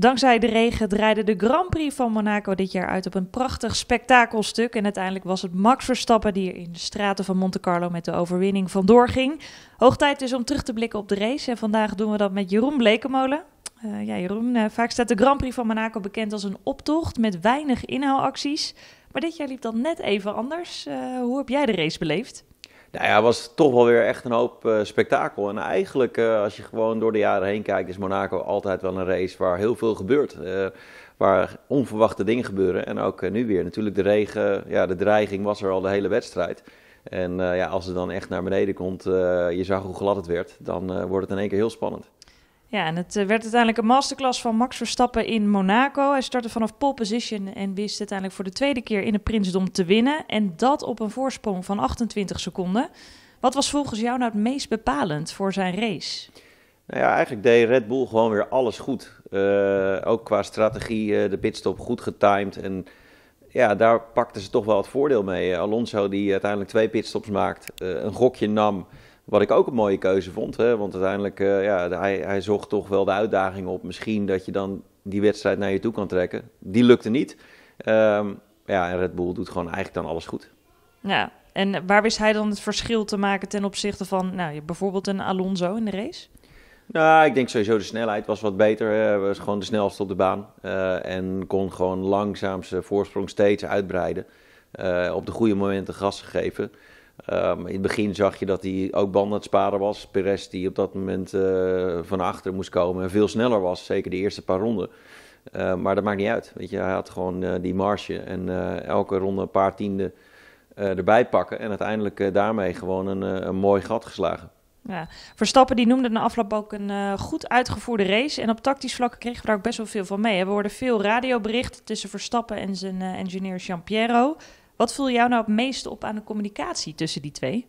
Dankzij de regen draaide de Grand Prix van Monaco dit jaar uit op een prachtig spektakelstuk. En uiteindelijk was het Max Verstappen die er in de straten van Monte Carlo met de overwinning vandoor ging. Hoog tijd dus om terug te blikken op de race. En vandaag doen we dat met Jeroen Blekemolen. Eh, ja, Jeroen, eh, vaak staat de Grand Prix van Monaco bekend als een optocht met weinig inhaalacties. Maar dit jaar liep dat net even anders. Eh, hoe heb jij de race beleefd? Nou ja, was toch wel weer echt een hoop eh, spektakel. En eigenlijk, eh, als je gewoon door de jaren heen kijkt, is Monaco altijd wel een race waar heel veel gebeurt. Eh, waar onverwachte dingen gebeuren. En ook nu weer. Natuurlijk, de regen, ja, de dreiging was er al de hele wedstrijd. En ja, als het dan echt naar beneden komt, je zag hoe glad het werd, dan wordt het in één keer heel spannend. Ja, en het eh, werd uiteindelijk een masterclass van Max Verstappen in Monaco. Hij startte vanaf pole position en wist uiteindelijk voor de tweede keer in het Prinsdom te winnen. En dat op een voorsprong van 28 seconden. Wat was volgens jou nou het meest bepalend voor zijn race? Nou ja, eigenlijk deed Red Bull gewoon weer alles goed. Eh, ook qua strategie, eh, de pitstop goed getimed. En ja, daar pakten ze toch wel het voordeel mee. Alonso die uiteindelijk twee pitstops maakt, een gokje nam... Wat ik ook een mooie keuze vond, hè, want uiteindelijk, uh, ja, hij, hij zocht toch wel de uitdaging op. Misschien dat je dan die wedstrijd naar je toe kan trekken. Die lukte niet. Ehm, ja, Red Bull doet gewoon eigenlijk dan alles goed. Ja, en waar wist hij dan het verschil te maken ten opzichte van nou, bijvoorbeeld een Alonso in de race? Nou, ik denk sowieso de snelheid was wat beter. Hij was gewoon de snelste op de baan. Eh, en kon gewoon langzaam zijn voorsprong steeds uitbreiden. Eh, op de goede momenten gas geven. Ehm, in het begin zag je dat hij ook banden aan het sparen was. Perez die op dat moment eh, van achter moest komen en veel sneller was, zeker de eerste paar ronden. Ehm, maar dat maakt niet uit. Weet je, hij had gewoon eh, die marge en eh, elke ronde een paar tienden erbij pakken. En uiteindelijk daarmee gewoon een, een, mooi gat geslagen. Ja. Verstappen die noemde na afloop ook een goed uitgevoerde race. En op tactisch vlak kregen we er ook best wel veel van mee. We hoorden veel radioberichten tussen Verstappen en zijn engineer Jean Piero. Wat viel jou nou het meest op aan de communicatie tussen die twee?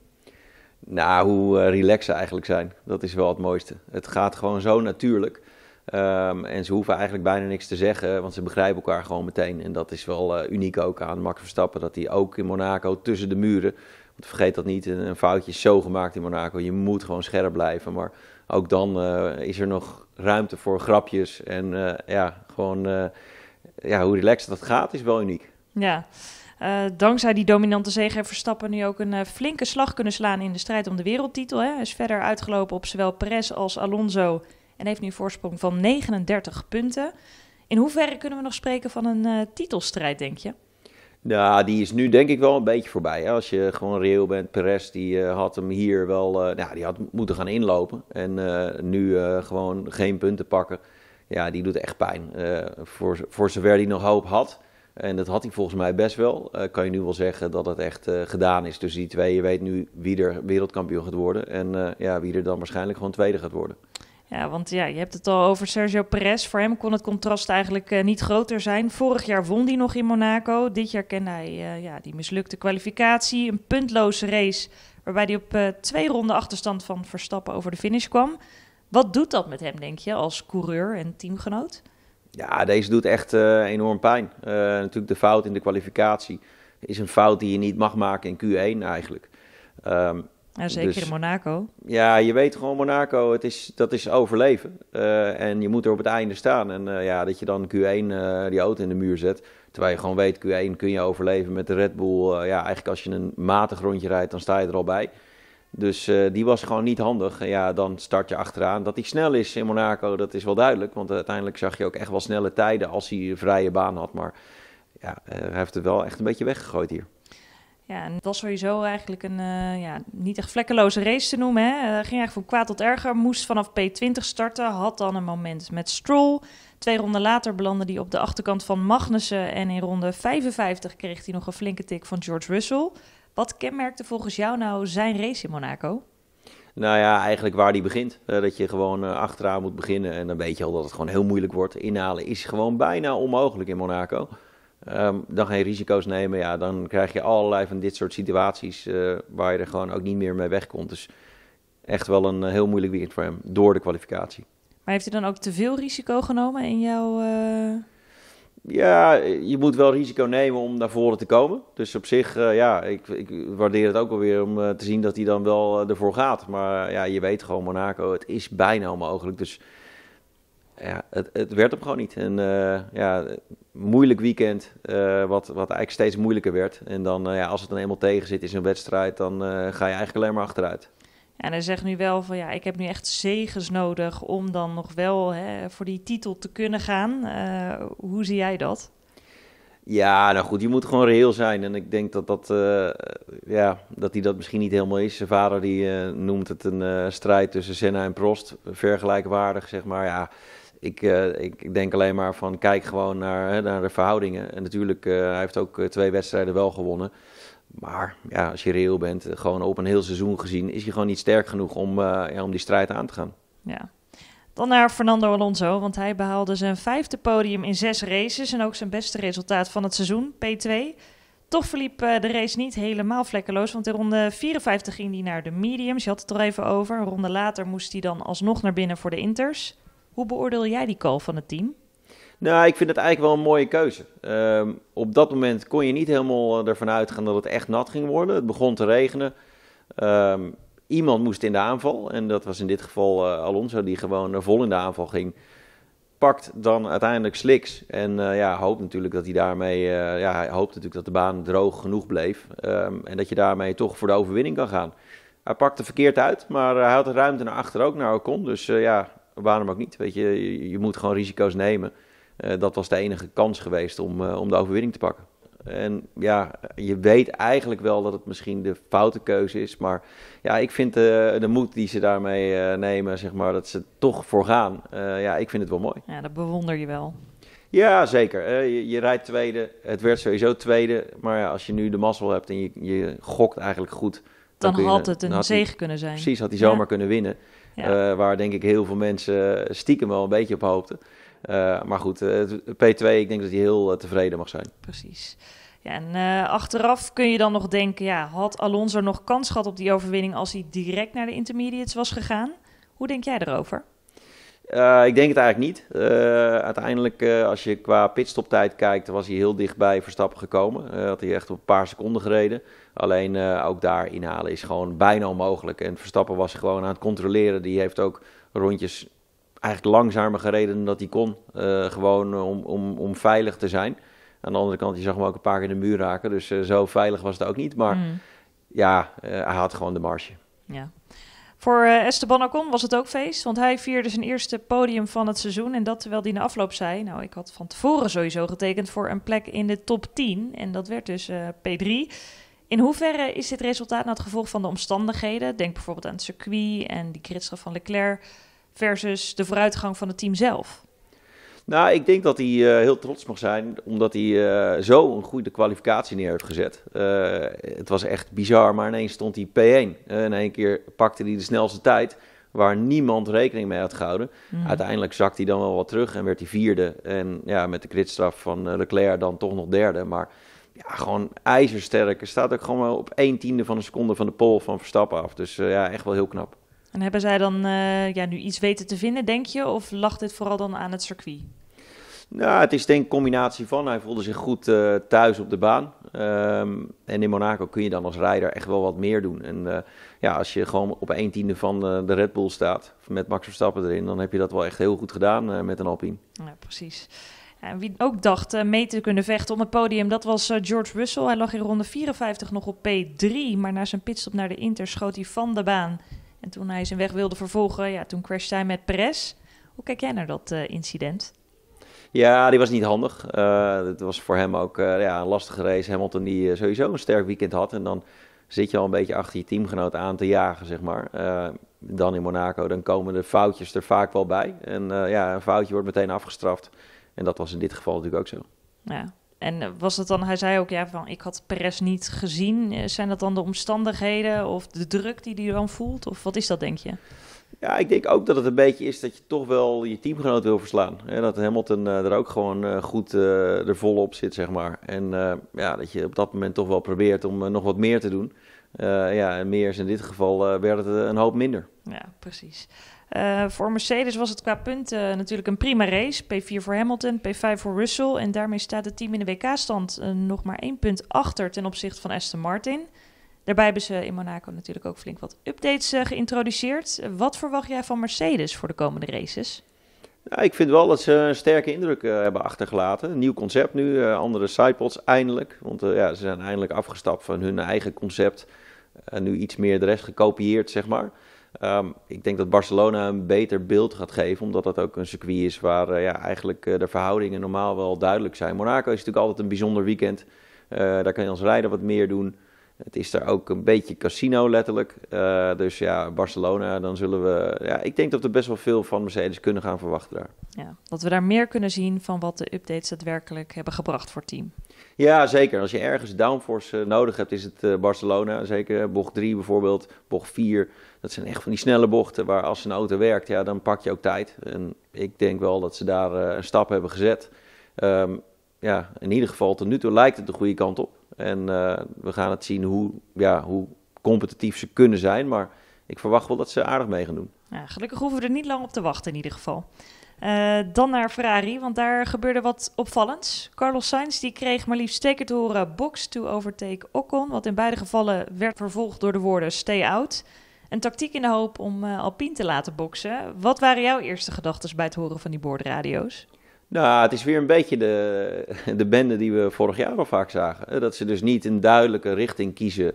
Nou, hoe uh, relaxed ze eigenlijk zijn. Dat is wel het mooiste. Het gaat gewoon zo natuurlijk. Ehm, en ze hoeven eigenlijk bijna niks te zeggen, want ze begrijpen elkaar gewoon meteen. En dat is wel eh, uniek ook aan Max Verstappen, dat hij ook in Monaco tussen de muren... vergeet dat niet, een, foutje is zo gemaakt in Monaco. Je moet gewoon scherp blijven, maar ook dan eh, is er nog ruimte voor grapjes. En ja, gewoon ja, hoe relaxed dat gaat is wel uniek. Ja, eh, dankzij die dominante zege heeft Verstappen nu ook een eh, flinke slag kunnen slaan in de strijd om de wereldtitel. Hij is verder uitgelopen op zowel Perez als Alonso en heeft nu een voorsprong van 39 punten. In hoeverre kunnen we nog spreken van een eh, titelstrijd, denk je? Ja, nou, die is nu denk ik wel een beetje voorbij. Hè? Als je gewoon reëel bent, Perez die had hem hier wel, nou, die had moeten gaan inlopen. En nu gewoon geen punten pakken. Ja, die doet echt pijn. voor, voor zover die nog hoop had. En dat had hij volgens mij best wel. Eh, kan je nu wel zeggen dat het echt eh, gedaan is tussen die twee. Je weet nu wie er wereldkampioen gaat worden. En eh, ja, wie er dan waarschijnlijk gewoon tweede gaat worden. Ja, want ja, je hebt het al over Sergio Perez. Voor hem kon het contrast eigenlijk niet groter zijn. Vorig jaar won hij nog in Monaco. Dit jaar kende hij ja, die mislukte kwalificatie. Een puntloze race waarbij hij op twee ronden achterstand van Verstappen over de finish kwam. Wat doet dat met hem, denk je, als coureur en teamgenoot? Ja, deze doet echt eh, enorm pijn. Eh, natuurlijk de fout in de kwalificatie is een fout die je niet mag maken in Q1 eigenlijk. Ehm, ja, zeker dus in Monaco. Ja, je weet gewoon Monaco, het is, dat is overleven. Eh, en je moet er op het einde staan. En ja, dat je dan Q1 die auto in de muur zet. Terwijl je gewoon weet, Q1 kun je overleven met de Red Bull. ja, eigenlijk als je een matig rondje rijdt, dan sta je er al bij. Dus eh, die was gewoon niet handig. ja, dan start je achteraan. Dat hij snel is in Monaco, dat is wel duidelijk. Want uiteindelijk zag je ook echt wel snelle tijden als hij vrije baan had. Maar ja, eh, hij heeft het wel echt een beetje weggegooid hier. Ja, en het was sowieso eigenlijk een eh, ja, niet echt vlekkeloze race te noemen. Hè. ging eigenlijk van kwaad tot erger. Moest vanaf P20 starten. Had dan een moment met Stroll. Twee ronden later belandde hij op de achterkant van Magnussen. En in ronde 55 kreeg hij nog een flinke tik van George Russell. Wat kenmerkte volgens jou nou zijn race in Monaco? Nou ja, eigenlijk waar die begint. Eh, dat je gewoon eh, achteraan moet beginnen. En dan weet je al dat het gewoon heel moeilijk wordt. Inhalen is gewoon bijna onmogelijk in Monaco. Um, dan geen risico's nemen. Ja, dan krijg je allerlei van dit soort situaties eh, waar je er gewoon ook niet meer mee wegkomt. Dus echt wel een heel moeilijk weekend voor hem door de kwalificatie. Maar heeft hij dan ook te veel risico genomen in jouw ja, je moet wel risico nemen om naar voren te komen. Dus op zich, eh, ja, ik, ik, waardeer het ook alweer weer om eh, te zien dat hij dan wel eh, ervoor gaat. Maar ja, je weet gewoon, Monaco, het is bijna onmogelijk. Dus ja, het, het werd hem gewoon niet. Een ja, moeilijk weekend, wat, wat eigenlijk steeds moeilijker werd. En dan, ja, als het dan eenmaal tegen zit in een wedstrijd, dan ga je eigenlijk alleen maar achteruit. En hij zegt nu wel van ja, ik heb nu echt zegens nodig om dan nog wel hè, voor die titel te kunnen gaan. Eh, hoe zie jij dat? Ja, nou goed, je moet gewoon reëel zijn. En ik denk dat, dat, eh, ja, dat hij dat misschien niet helemaal is. Zijn vader die, eh, noemt het een strijd tussen Senna en Prost. Vergelijkwaardig, zeg maar. Ja, ik, ik denk alleen maar van kijk gewoon naar, naar de verhoudingen. En natuurlijk, hij heeft ook twee wedstrijden wel gewonnen. Maar ja, als je reëel bent, eh, gewoon op een heel seizoen gezien, is hij gewoon niet sterk genoeg om, eh, ja, om die strijd aan te gaan. Ja. Dan naar Fernando Alonso, want hij behaalde zijn vijfde podium in zes races en ook zijn beste resultaat van het seizoen, P2. Toch verliep eh, de race niet helemaal vlekkeloos, want in ronde 54 ging hij naar de mediums. Je had het er even over. Een ronde later moest hij dan alsnog naar binnen voor de inters. Hoe beoordeel jij die call van het team? Nou, ik vind het eigenlijk wel een mooie keuze. Ehm, op dat moment kon je niet helemaal eh, ervan uitgaan dat het echt nat ging worden. Het begon te regenen. Ehm, iemand moest in de aanval. En dat was in dit geval eh, Alonso, die gewoon vol in de aanval ging. Pakt dan uiteindelijk sliks. En eh, ja, hoopt natuurlijk dat hij daarmee. ja, hij hoopt natuurlijk dat de baan droog genoeg bleef. Ehm, en dat je daarmee toch voor de overwinning kan gaan. Hij pakte verkeerd uit, maar hij had de ruimte naar achter ook naar Ocon. Dus ja, waarom ook niet? Weet je, je moet gewoon risico's nemen. Eh, dat was de enige kans geweest om, eh, om de overwinning te pakken. En ja, je weet eigenlijk wel dat het misschien de foute keuze is. Maar ja, ik vind de, eh, de moed die ze daarmee nemen, zeg maar, dat ze toch voor gaan. ja, ik vind het wel mooi. Ja, dat bewonder je wel. Ja, zeker. je, rijdt tweede. Het werd sowieso tweede. Maar ja, als je nu de mazzel hebt en je, je gokt eigenlijk goed. Dan, dan had het een zege kunnen zijn. Precies, had hij zomaar kunnen winnen. waar denk ik heel veel mensen stiekem wel een beetje op hoopten. Eh, maar goed, eh, P2, ik denk dat hij heel eh, tevreden mag zijn. Precies. Ja, en achteraf kun je dan nog denken, ja, had Alonso nog kans gehad op die overwinning als hij direct naar de intermediates was gegaan? Hoe denk jij erover? ik denk het eigenlijk niet. uiteindelijk, als je qua pitstoptijd kijkt, was hij heel dichtbij Verstappen gekomen. had hij echt op een paar seconden gereden. Alleen ook daar inhalen is gewoon bijna onmogelijk. En Verstappen was gewoon aan het controleren. Die heeft ook rondjes eigenlijk langzamer gereden dan dat hij kon. Eh, gewoon eh, om, om, om veilig te zijn. Aan de andere kant, je zag hem ook een paar keer de muur raken. Dus eh, zo veilig was het ook niet. Maar mm. ja, hij had gewoon de marge. Ja. Voor Esteban Ocon was het ook feest, want hij vierde zijn eerste podium van het seizoen. En dat terwijl hij na afloop zei, nou ik had van tevoren sowieso getekend voor een plek in de top 10. En dat werd dus P3. In hoeverre is dit resultaat nou het gevolg van de omstandigheden? Denk bijvoorbeeld aan het circuit en die gridstraf van Leclerc versus de vooruitgang van het team zelf? Nou, ik denk dat hij eh, heel trots mag zijn, omdat hij uh, zo een goede kwalificatie neer heeft gezet. Eh, het was echt bizar, maar ineens stond hij P1. in één keer pakte hij de snelste tijd, waar niemand rekening mee had gehouden. Hmm. Uiteindelijk zakte hij dan wel wat terug en werd hij vierde. En ja, met de kritstraf van Leclerc dan toch nog derde. Maar ja, gewoon ijzersterk. Er staat ook gewoon wel op één tiende van een seconde van de pol van Verstappen af. Dus ja, echt wel heel knap. En hebben zij dan eh, ja, nu iets weten te vinden, denk je? Of lag dit vooral dan aan het circuit? Nou, het is denk een combinatie van. Hij voelde zich goed eh, thuis op de baan. Ehm, en in Monaco kun je dan als rijder echt wel wat meer doen. En eh, ja, als je gewoon op een tiende van de Red Bull staat, met Max Verstappen erin, dan heb je dat wel echt heel goed gedaan met een Alpine. Ja, precies. En wie ook dacht mee te kunnen vechten om het podium, dat was George Russell. Hij lag in ronde 54 nog op P3, maar na zijn pitstop naar de Inter schoot hij van de baan en toen hij zijn weg wilde vervolgen, ja, toen crashte hij met Perez. Hoe kijk jij naar dat eh, incident? Ja, die was niet handig. Eh, het was voor hem ook eh, ja, een lastige race. Hamilton die sowieso een sterk weekend had. En dan zit je al een beetje achter je teamgenoot aan te jagen, zeg maar. dan in Monaco, dan komen de foutjes er vaak wel bij. En ja, een foutje wordt meteen afgestraft. En dat was in dit geval natuurlijk ook zo. Ja, en was dat dan, hij zei ook, ja, van ik had Perez niet gezien. Eh, zijn dat dan de omstandigheden of de druk die hij dan voelt? Of wat is dat, denk je? Ja, ik denk ook dat het een beetje is dat je toch wel je teamgenoot wil verslaan. Dat dat Hamilton eh, er ook gewoon eh, goed er volop zit, zeg maar. En ja, dat je op dat moment toch wel probeert om nog wat meer te doen. ja, en meer is in dit geval werd het een hoop minder. Ja, precies. Eh, voor Mercedes was het qua punten natuurlijk een prima race. P4 voor Hamilton, P5 voor Russell. En daarmee staat het team in de WK-stand eh, nog maar één punt achter ten opzichte van Aston Martin. Daarbij hebben ze in Monaco natuurlijk ook flink wat updates eh, geïntroduceerd. Wat verwacht jij van Mercedes voor de komende races? ik vind wel dat ze een sterke indruk hebben achtergelaten. nieuw concept nu, andere sidepods eindelijk. Want ja, ze zijn eindelijk afgestapt van hun eigen concept. En nu iets meer de rest gekopieerd, zeg maar. Ehm, ik denk dat Barcelona een beter beeld gaat geven, omdat dat ook een circuit is waar eh, ja, eigenlijk eh, de verhoudingen normaal wel duidelijk zijn. Monaco is natuurlijk altijd een bijzonder weekend. Eh, daar kan je als rijder wat meer doen. Het is daar ook een beetje casino letterlijk. Eh, dus ja, Barcelona, dan zullen we... Ja, ik denk dat we best wel veel van Mercedes kunnen gaan verwachten daar. Ja, dat we daar meer kunnen zien van wat de updates daadwerkelijk hebben gebracht voor het team. Ja, zeker. Als je ergens downforce eh, nodig hebt, is het eh, Barcelona. Zeker bocht 3 bijvoorbeeld, bocht 4. Dat zijn echt van die snelle bochten waar als een auto werkt, ja, dan pak je ook tijd. En ik denk wel dat ze daar een stap hebben gezet. Ehm, ja, in ieder geval tot nu toe lijkt het de goede kant op. En eh, we gaan het zien hoe, ja, hoe competitief ze kunnen zijn. Maar ik verwacht wel dat ze aardig mee gaan doen. Ja, gelukkig hoeven we er niet lang op te wachten in ieder geval. Eh, dan naar Ferrari, want daar gebeurde wat opvallends. Carlos Sainz die kreeg maar liefst twee te horen box to overtake Ocon. Wat in beide gevallen werd vervolgd door de woorden stay out. Een tactiek in de hoop om eh, Alpine te laten boksen. Wat waren jouw eerste gedachten bij het horen van die boordradio's? Nou, het is weer een beetje de, de bende die we vorig jaar al vaak zagen. Eh, dat ze dus niet een duidelijke richting kiezen.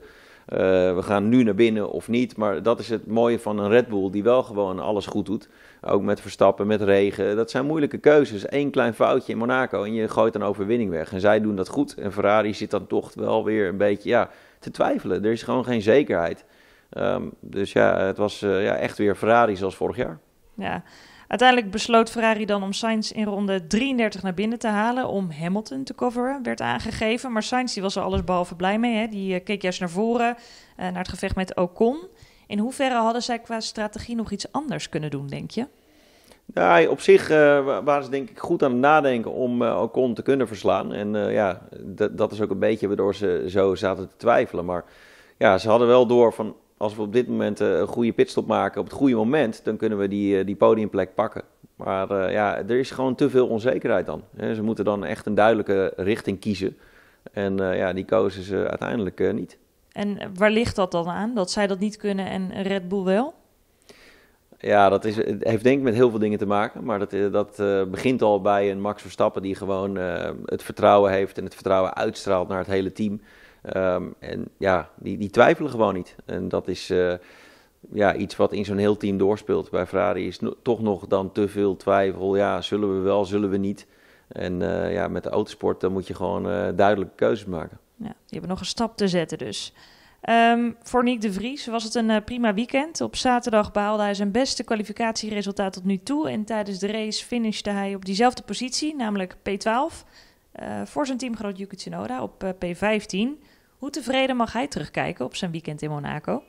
Eh, we gaan nu naar binnen of niet. Maar dat is het mooie van een Red Bull die wel gewoon alles goed doet. Ook met verstappen, met regen. Dat zijn moeilijke keuzes. Eén klein foutje in Monaco en je gooit een overwinning weg. En zij doen dat goed. En Ferrari zit dan toch wel weer een beetje ja, te twijfelen. Er is gewoon geen zekerheid. Ehm, dus ja, het was eh, ja, echt weer Ferrari zoals vorig jaar. Ja, Uiteindelijk besloot Ferrari dan om Sainz in ronde 33 naar binnen te halen om Hamilton te coveren, werd aangegeven. Maar Sainz die was er allesbehalve blij mee. Hè. Die eh, keek juist naar voren, eh, naar het gevecht met Ocon. In hoeverre hadden zij qua strategie nog iets anders kunnen doen, denk je? Ja, nou, op zich eh, waren ze denk ik goed aan het nadenken om uh, Ocon te kunnen verslaan. En ja, dat is ook een beetje waardoor ze zo zaten te twijfelen. Maar ja, ze hadden wel door van als we op dit moment eh, een goede pitstop maken op het goede moment, dan kunnen we die, eh, die podiumplek pakken. Maar eh, ja, er is gewoon te veel onzekerheid dan. ze moeten dan echt een duidelijke richting kiezen. En ja, die kozen ze uiteindelijk niet. En waar ligt dat dan aan, dat zij dat niet kunnen en Red Bull wel? Ja, dat is, heeft denk ik met heel veel dingen te maken. Maar dat, dat begint al bij een Max Verstappen die gewoon het vertrouwen heeft en het vertrouwen uitstraalt naar het hele team. Ehm, en ja, die, die twijfelen gewoon niet. En dat is eh, ja, iets wat in zo'n heel team doorspeelt. Bij Ferrari is toch nog dan te veel twijfel. Ja, zullen we wel, zullen we niet? En eh, ja, met de autosport dan moet je gewoon eh, duidelijke keuzes maken. Ja, die hebben nog een stap te zetten dus. Um, voor Nick de Vries was het een prima weekend. Op zaterdag behaalde hij zijn beste kwalificatieresultaat tot nu toe. En tijdens de race finishte hij op diezelfde positie, namelijk P12. voor zijn teamgroot Yuki Tsunoda op P15. Hoe tevreden mag hij terugkijken op zijn weekend in Monaco?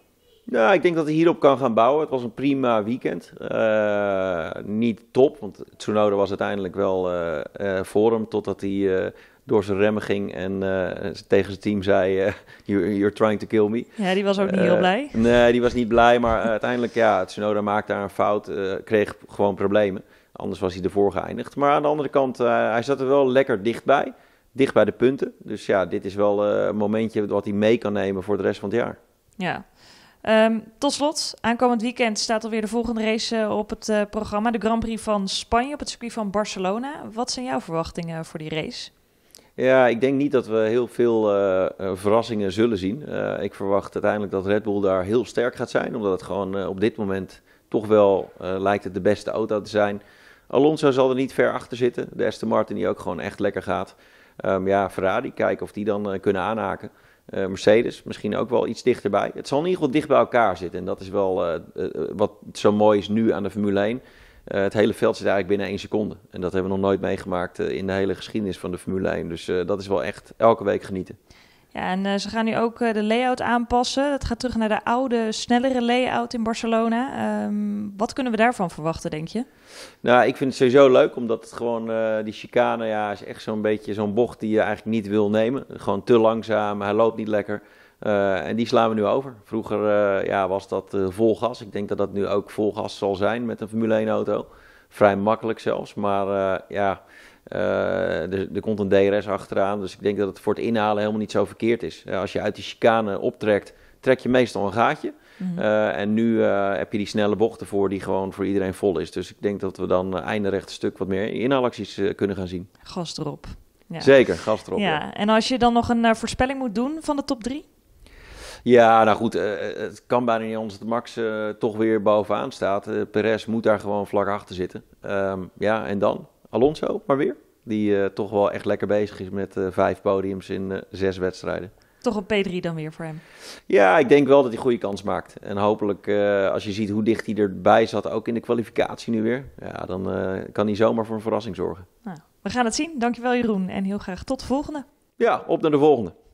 Nou, ik denk dat hij hierop kan gaan bouwen. Het was een prima weekend. Eh, niet top, want Tsunoda was uiteindelijk wel uh, voor hem totdat hij door zijn remmen ging en tegen zijn team zei: you're, you're, trying to kill me. Ja, die was ook niet heel blij. Nee, die was niet blij, maar uiteindelijk, ja, Tsunoda maakte daar een fout, kreeg gewoon problemen. Anders was hij ervoor geëindigd. Maar aan de andere kant, hij zat er wel lekker dichtbij dicht bij de punten. Dus ja, dit is wel eh, een momentje wat hij mee kan nemen voor de rest van het jaar. Ja. Ehm, tot slot, aankomend weekend staat alweer de volgende race eh, op het eh, programma. De Grand Prix van Spanje op het circuit van Barcelona. Wat zijn jouw verwachtingen voor die race? Ja, ik denk niet dat we heel veel verrassingen zullen zien. ik verwacht uiteindelijk dat Red Bull daar heel sterk gaat zijn, omdat het gewoon op dit moment toch wel lijkt het de beste auto te zijn. Alonso zal er niet ver achter zitten. De Aston Martin die ook gewoon echt lekker gaat. Um, ja, Ferrari, kijken of die dan eh, kunnen aanhaken. Eh, Mercedes misschien ook wel iets dichterbij. Het zal in ieder geval dicht bij elkaar zitten. En dat is wel eh, wat zo mooi is nu aan de Formule 1. het hele veld zit eigenlijk binnen één seconde. En dat hebben we nog nooit meegemaakt in de hele geschiedenis van de Formule 1. Dus dat is wel echt elke week genieten. Ja, en eh, ze gaan nu ook eh, de layout aanpassen. Dat gaat terug naar de oude, snellere layout in Barcelona. Ehm, wat kunnen we daarvan verwachten, denk je? Nou, ik vind het sowieso leuk, omdat het gewoon eh, die chicane ja, is echt zo'n beetje zo'n bocht die je eigenlijk niet wil nemen. Gewoon te langzaam, hij loopt niet lekker. en die slaan we nu over. Vroeger ja, was dat vol gas. Ik denk dat dat nu ook vol gas zal zijn met een Formule 1-auto. Vrij makkelijk zelfs, maar ja eh, er, komt een DRS achteraan. Dus ik denk dat het voor het inhalen helemaal niet zo verkeerd is. Eh, als je uit die chicane optrekt, trek je meestal een gaatje. Mhm. Eh, en nu heb je die snelle bochten voor die gewoon voor iedereen vol is. Dus ik denk dat we dan recht een stuk wat meer inhalacties kunnen gaan zien. Gas erop. Ja. Zeker, gas erop. Ja. En als je dan nog een voorspelling moet doen van de top drie? Ja, nou goed, het kan bijna niet anders dat Max toch weer bovenaan staat. Uh, Perez moet daar gewoon vlak achter zitten. Ehm, ja, en dan? Alonso maar weer. Die eh, toch wel echt lekker bezig is met eh, vijf podiums in eh, zes wedstrijden. Toch een P3 dan weer voor hem? Ja, ik denk wel dat hij goede kans maakt. En hopelijk, als je ziet hoe dicht hij erbij zat, ook in de kwalificatie nu weer. Ja, dan kan hij zomaar voor een verrassing zorgen. Nou, we gaan het zien. Dankjewel Jeroen en heel graag tot de volgende. Ja, op naar de volgende.